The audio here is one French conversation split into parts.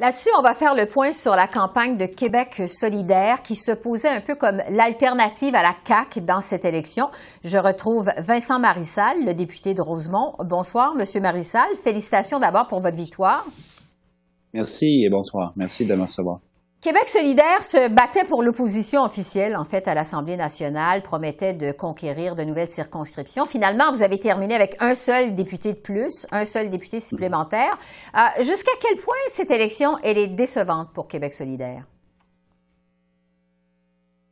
Là-dessus, on va faire le point sur la campagne de Québec solidaire qui se posait un peu comme l'alternative à la CAQ dans cette élection. Je retrouve Vincent Marissal, le député de Rosemont. Bonsoir, Monsieur Marissal. Félicitations d'abord pour votre victoire. Merci et bonsoir. Merci de me recevoir. Québec solidaire se battait pour l'opposition officielle, en fait, à l'Assemblée nationale, promettait de conquérir de nouvelles circonscriptions. Finalement, vous avez terminé avec un seul député de plus, un seul député supplémentaire. Euh, jusqu'à quel point cette élection, elle est décevante pour Québec solidaire?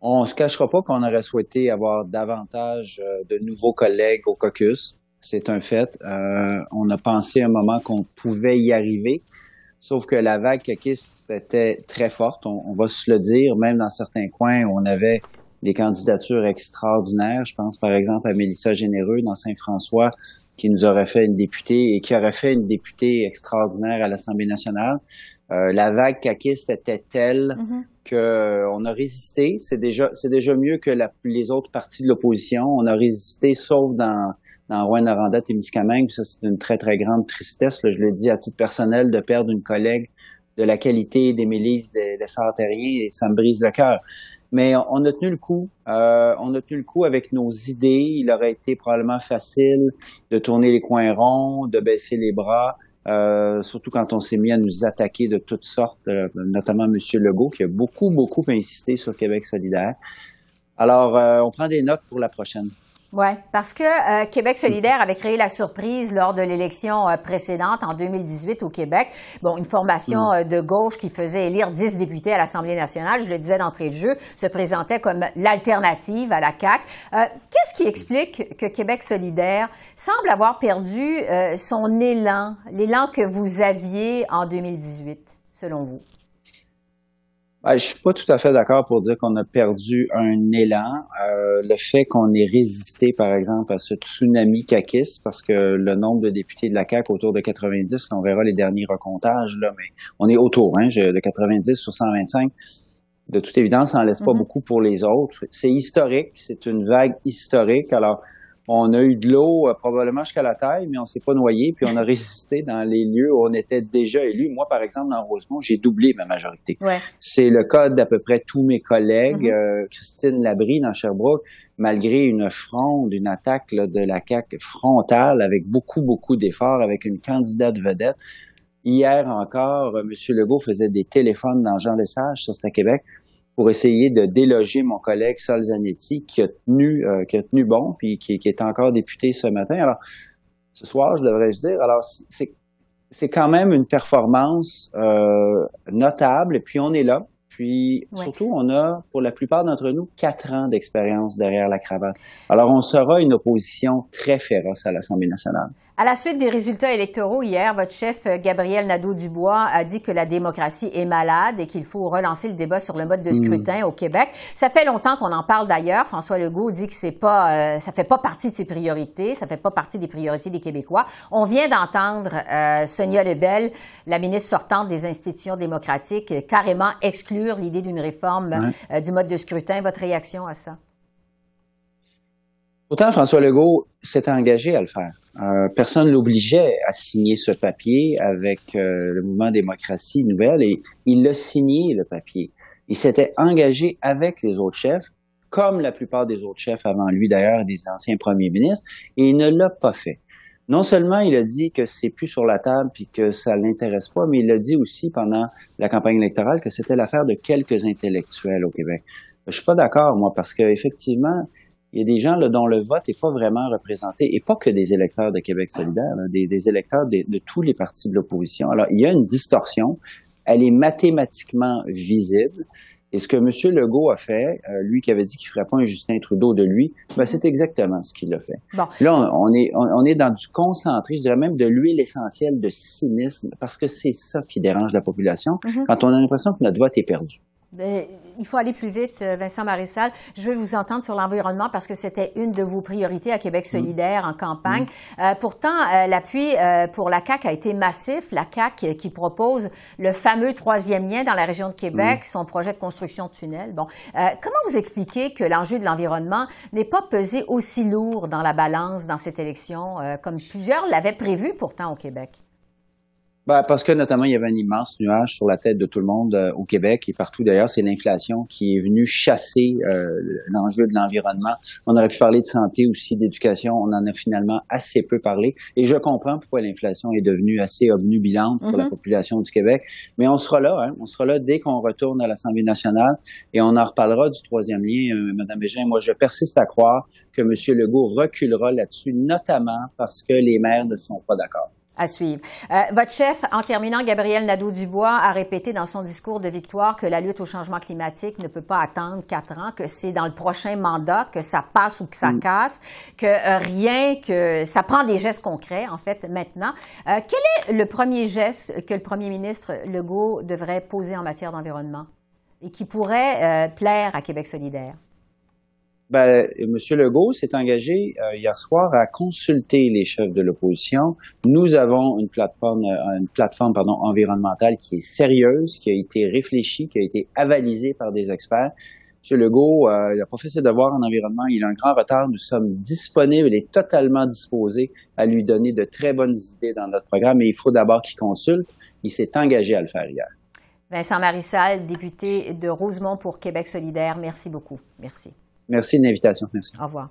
On ne se cachera pas qu'on aurait souhaité avoir davantage euh, de nouveaux collègues au caucus. C'est un fait. Euh, on a pensé un moment qu'on pouvait y arriver. Sauf que la vague caquiste était très forte, on, va se le dire, même dans certains coins où on avait des candidatures extraordinaires. Je pense par exemple à Mélissa Généreux dans Saint-François, qui nous aurait fait une députée et qui aurait fait une députée extraordinaire à l'Assemblée nationale. Euh, la vague caquiste était telle mm-hmm. que euh, on qu'on a résisté. C'est déjà, c'est déjà mieux que les autres partis de l'opposition. On a résisté, sauf dans dans Rouen-Noranda, Témiscamingue. Ça, c'est une très, très grande tristesse. je le dis à titre personnel, de perdre une collègue de la qualité d'Émilie des, des Santériens, et ça me brise le cœur. Mais on, a tenu le coup. Euh, on a tenu le coup avec nos idées. Il aurait été probablement facile de tourner les coins ronds, de baisser les bras, euh, surtout quand on s'est mis à nous attaquer de toutes sortes, euh, notamment Monsieur Legault, qui a beaucoup, beaucoup insisté sur Québec solidaire. Alors, on prend des notes pour la prochaine. Oui, parce que euh, Québec solidaire avait créé la surprise lors de l'élection euh, précédente en 2018 au Québec. Bon, une formation euh, de gauche qui faisait élire 10 députés à l'Assemblée nationale, je le disais d'entrée de jeu, se présentait comme l'alternative à la CAQ. Qu'est-ce qui explique que Québec solidaire semble avoir perdu son élan, l'élan que vous aviez en 2018, selon vous? Ben, je suis pas tout à fait d'accord pour dire qu'on a perdu un élan. Euh, le fait qu'on ait résisté, par exemple, à ce tsunami caquiste, parce que le nombre de députés de la CAQ autour de 90, on verra les derniers recomptages, là, mais on est autour, hein, de 90 sur 125. De toute évidence, ça en laisse pas mm-hmm. beaucoup pour les autres. C'est historique, c'est une vague historique. Alors, on a eu de l'eau euh, probablement jusqu'à la taille, mais on s'est pas noyé, puis on a résisté dans les lieux où on était déjà élu. Moi, par exemple, dans Rosemont, j'ai doublé ma majorité. C'est le cas d'à peu près tous mes collègues. Mm-hmm. Euh, Christine Labrie dans Sherbrooke, malgré une fronde, une attaque de la CAQ frontale, avec beaucoup, beaucoup d'efforts, avec une candidate vedette. Hier encore, euh, M. Legault faisait des téléphones dans Jean Lesage, ça c'est à Québec pour essayer de déloger mon collègue Sol qui a tenu, euh, qui a tenu bon puis qui, qui, est encore député ce matin. Alors, ce soir, je devrais dire. Alors, c'est c'est quand même une performance euh, notable. Puis on est là. Puis surtout, on a, pour la plupart d'entre nous, quatre ans d'expérience derrière la cravate. Alors, on sera une opposition très féroce à l'Assemblée nationale. À la suite des résultats électoraux hier, votre chef euh, Gabriel Nadeau-Dubois a dit que la démocratie est malade et qu'il faut relancer le débat sur le mode de hmm. scrutin au Québec. Ça fait longtemps qu'on en parle d'ailleurs. François Legault dit que c'est pas, euh, ça fait pas partie de ses priorités, ça fait pas partie des priorités des Québécois. On vient d'entendre euh, Sonia Lebel, la ministre sortante des institutions démocratiques, carrément exclure l'idée d'une réforme du mode de scrutin. Votre réaction à ça? Autant François Legault s'est engagé à le faire euh, personne ne l'obligeait à signer ce papier avec euh, le mouvement démocratie nouvelle et il l'a signé, le papier. Il s'était engagé avec les autres chefs, comme la plupart des autres chefs avant lui d'ailleurs, des anciens premiers ministres, et il ne l'a pas fait. Non seulement il a dit que c'est plus sur la table puis que ça l'intéresse pas, mais il a dit aussi pendant la campagne électorale que c'était l'affaire de quelques intellectuels au Québec. Je suis pas d'accord moi parce que effectivement, il y a des gens là, dont le vote n'est pas vraiment représenté, et pas que des électeurs de Québec solidaire, des, des, électeurs de, de, tous les partis de l'opposition. Alors, il y a une distorsion, elle est mathématiquement visible, et ce que M. Legault a fait, euh, lui qui avait dit qu'il ne ferait pas un Justin Trudeau de lui, ben c'est exactement ce qu'il a fait. Là, on, est, on, est dans du concentré, je dirais même de l'huile essentielle de cynisme, parce que c'est ça qui dérange la population, mm-hmm. quand on a l'impression que notre vote est perdu. Euh, il faut aller plus vite, euh, Vincent Marissal. Je veux vous entendre sur l'environnement parce que c'était une de vos priorités à Québec mm. solidaire en campagne. Mm. Euh, pourtant, l'appui pour la CAQ a été massif. La CAQ qui propose le fameux troisième lien dans la région de Québec, mm. son projet de construction de tunnel. Bon, comment vous expliquez que l'enjeu de l'environnement n'est pas pesé aussi lourd dans la balance dans cette élection comme plusieurs l'avaient prévu pourtant au Québec? Ben, parce que notamment, il y avait un immense nuage sur la tête de tout le monde euh, au Québec et partout d'ailleurs. C'est l'inflation qui est venue chasser euh, l'enjeu de l'environnement. On aurait pu parler de santé aussi, d'éducation. On en a finalement assez peu parlé. Et je comprends pourquoi l'inflation est devenue assez obnubilante pour la mm-hmm. population du Québec. Mais on sera là. Hein. On sera là dès qu'on retourne à l'Assemblée nationale et on en reparlera du troisième lien. Euh, Madame Bégin, moi, je persiste à croire que M. Legault reculera là-dessus, notamment parce que les maires ne sont pas d'accord. À suivre. Euh, votre chef, en terminant, Gabriel Nadeau-Dubois, a répété dans son discours de victoire que la lutte au changement climatique ne peut pas attendre quatre ans, que c'est dans le prochain mandat que ça passe ou que ça mm. casse, que euh, rien, que ça prend des gestes concrets, en fait, maintenant. Euh, quel est le premier geste que le premier ministre Legault devrait poser en matière d'environnement et qui pourrait plaire à Québec solidaire? Ben, M. Legault s'est engagé euh, hier soir à consulter les chefs de l'opposition. Nous avons une plateforme, euh, une plateforme pardon, environnementale qui est sérieuse, qui a été réfléchie, qui a été avalisée par des experts. M. Legault, euh, il a pas fait ses devoirs en environnement, il a un grand retard. Nous sommes disponibles et totalement disposés à lui donner de très bonnes idées dans notre programme, mais il faut d'abord qu'il consulte. Il s'est engagé à le faire hier. Vincent Marissal, député de Rosemont pour Québec solidaire, merci beaucoup. Merci. Merci de l'invitation. Merci. Au revoir.